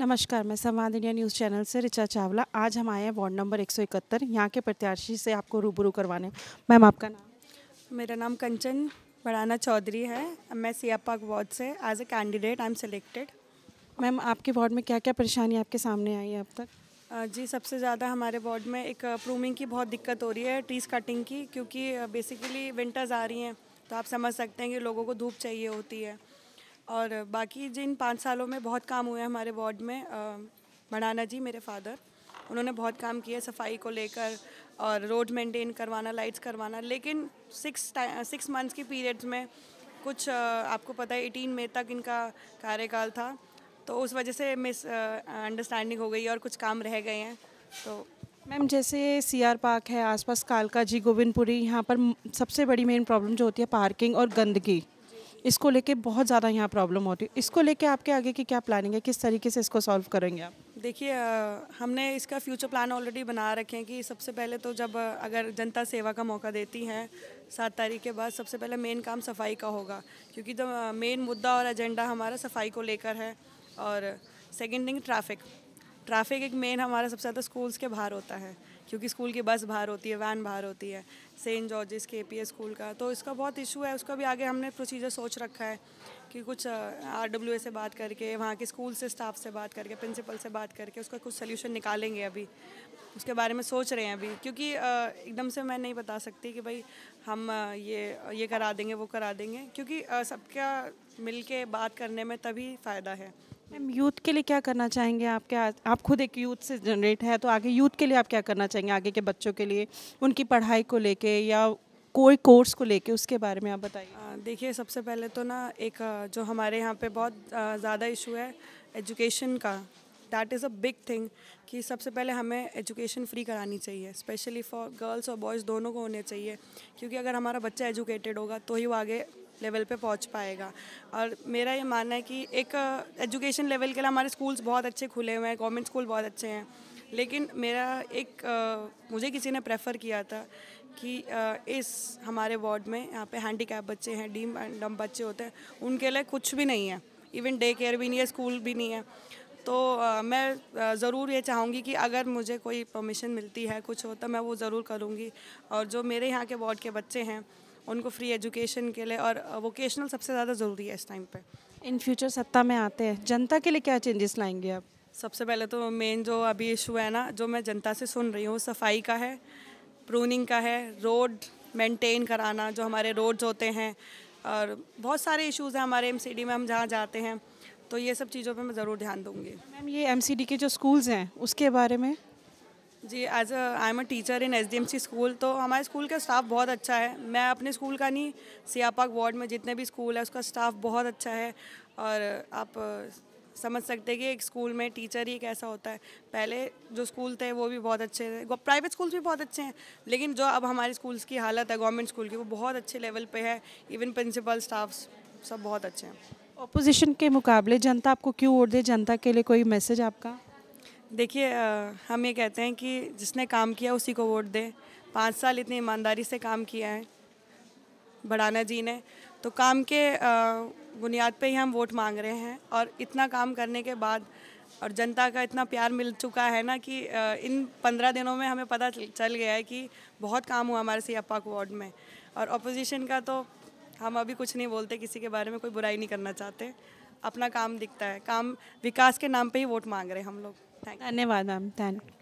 नमस्कार मैं संवाद इंडिया न्यूज़ चैनल से रिचा चावला आज हम आए हैं वार्ड नंबर 171 यहाँ के प्रत्याशी से आपको रूबरू करवाने मैम आपका नाम मेरा नाम कंचन बड़ाना चौधरी है मैं सियापाक वार्ड से as a candidate I am selected ma'am आपके वार्ड में क्या क्या परेशानी आपके सामने आई है अब तक जी सबसे ज़्यादा हमारे वार्ड में एक प्रूमिंग की बहुत दिक्कत हो रही है ट्रीज कटिंग की क्योंकि बेसिकली विंटर्स आ रही हैं तो आप समझ सकते हैं कि लोगों को धूप चाहिए होती है और बाकी जिन पाँच सालों में बहुत काम हुए हमारे वार्ड में मड़ाना जी मेरे फादर उन्होंने बहुत काम किया सफाई को लेकर और रोड मेंटेन करवाना लाइट्स करवाना लेकिन सिक्स सिक्स मंथ्स के पीरियड्स में कुछ आपको पता है एटीन मई तक इनका कार्यकाल था तो उस वजह से मिस अंडरस्टैंडिंग हो गई और कुछ काम रह गए हैं तो मैम जैसे सीआर पार्क है आसपास कालका जी गोविंदपुरी यहाँ पर सबसे बड़ी मेन प्रॉब्लम जो होती है पार्किंग और गंदगी इसको लेके बहुत ज़्यादा यहाँ प्रॉब्लम होती है इसको लेके आपके आगे की क्या प्लानिंग है किस तरीके से इसको सॉल्व करेंगे आप देखिए हमने इसका फ्यूचर प्लान ऑलरेडी बना रखे हैं कि सबसे पहले तो जब अगर जनता सेवा का मौका देती हैं सात तारीख के बाद सबसे पहले मेन काम सफाई का होगा क्योंकि जब मेन मुद्दा और एजेंडा हमारा सफाई को लेकर है और सेकेंड थिंग ट्रैफिक ट्रैफिक एक मेन हमारा सबसे ज़्यादा स्कूल्स के बाहर होता है क्योंकि स्कूल की बस बाहर होती है वैन बाहर होती है सेंट जॉर्जेस के ए स्कूल का तो इसका बहुत इशू है उसका भी आगे हमने प्रोसीजर सोच रखा है कि कुछ आर डब्ल्यू से बात करके वहाँ के स्कूल से स्टाफ से बात करके प्रिंसिपल से बात करके उसका कुछ सोल्यूशन निकालेंगे अभी उसके बारे में सोच रहे हैं अभी क्योंकि एकदम से मैं नहीं बता सकती कि भाई हम ये ये करा देंगे वो करा देंगे क्योंकि सबका मिल के बात करने में तभी फ़ायदा है मैम यूथ के लिए क्या करना चाहेंगे आपके आप खुद एक यूथ से जनरेट है तो आगे यूथ के लिए आप क्या करना चाहेंगे आगे के बच्चों के लिए उनकी पढ़ाई को लेके या कोई कोर्स को लेके उसके बारे में आप बताइए देखिए सबसे पहले तो ना एक जो हमारे यहाँ पे बहुत ज़्यादा इशू है एजुकेशन का that is a big thing कि सबसे पहले हमें एजुकेशन फ्री करानी चाहिए स्पेशली फॉर गर्ल्स और बॉयज़ दोनों को होने चाहिए क्योंकि अगर हमारा बच्चा एजुकेटेड होगा तो ही वो आगे लेवल पे पहुंच पाएगा और मेरा ये मानना है कि एक एजुकेशन uh, लेवल के लिए हमारे स्कूल्स बहुत अच्छे खुले हुए हैं गवर्नमेंट स्कूल बहुत अच्छे हैं लेकिन मेरा एक आ, uh, मुझे किसी ने प्रेफर किया था कि आ, uh, इस हमारे वार्ड में यहाँ पे हैंडीकैप बच्चे हैं डीम एंड डम बच्चे होते हैं उनके लिए कुछ भी नहीं है इवन डे केयर भी नहीं है स्कूल भी नहीं है तो आ, मैं ज़रूर ये चाहूँगी कि अगर मुझे कोई परमिशन मिलती है कुछ होता तो मैं वो ज़रूर करूँगी और जो मेरे यहाँ के वार्ड के बच्चे हैं उनको फ्री एजुकेशन के लिए और वोकेशनल uh, सबसे ज़्यादा ज़रूरी है इस टाइम पे इन फ्यूचर सत्ता में आते हैं जनता के लिए क्या चेंजेस लाएंगे आप सबसे पहले तो मेन जो अभी इशू है ना जो मैं जनता से सुन रही हूँ सफाई का है प्रूनिंग का है रोड मेंटेन कराना जो हमारे रोड्स होते हैं और बहुत सारे इश्यूज़ हैं हमारे एमसीडी में हम जहाँ जाते हैं तो ये सब चीज़ों पे मैं ज़रूर ध्यान दूंगी मैम ये एमसीडी के जो स्कूल्स हैं उसके बारे में जी as I am a teacher in SDMC school तो हमारे स्कूल का स्टाफ बहुत अच्छा है मैं अपने स्कूल का नहीं सियापाक वार्ड में जितने भी स्कूल है उसका स्टाफ बहुत अच्छा है और आप समझ सकते हैं कि एक स्कूल में टीचर ही कैसा होता है पहले जो स्कूल थे वो भी बहुत अच्छे थे प्राइवेट स्कूल्स भी बहुत अच्छे हैं लेकिन जो अब हमारे स्कूल्स की हालत है गवर्नमेंट स्कूल की वो बहुत अच्छे लेवल पे है इवन प्रिंसिपल स्टाफ सब बहुत अच्छे हैं अपोजिशन के मुकाबले जनता आपको क्यों वोट दे जनता के लिए कोई मैसेज आपका देखिए हम ये कहते हैं कि जिसने काम किया उसी को वोट दें पाँच साल इतनी ईमानदारी से काम किया है बढ़ाना जी ने तो काम के बुनियाद पे ही हम वोट मांग रहे हैं और इतना काम करने के बाद और जनता का इतना प्यार मिल चुका है ना कि इन पंद्रह दिनों में हमें पता चल गया है कि बहुत काम हुआ हमारे सी अपाक वार्ड में और अपोजिशन का तो हम अभी कुछ नहीं बोलते किसी के बारे में कोई बुराई नहीं करना चाहते अपना काम दिखता है काम विकास के नाम पे ही वोट मांग रहे हैं हम लोग धन्यवाद मैम थैंक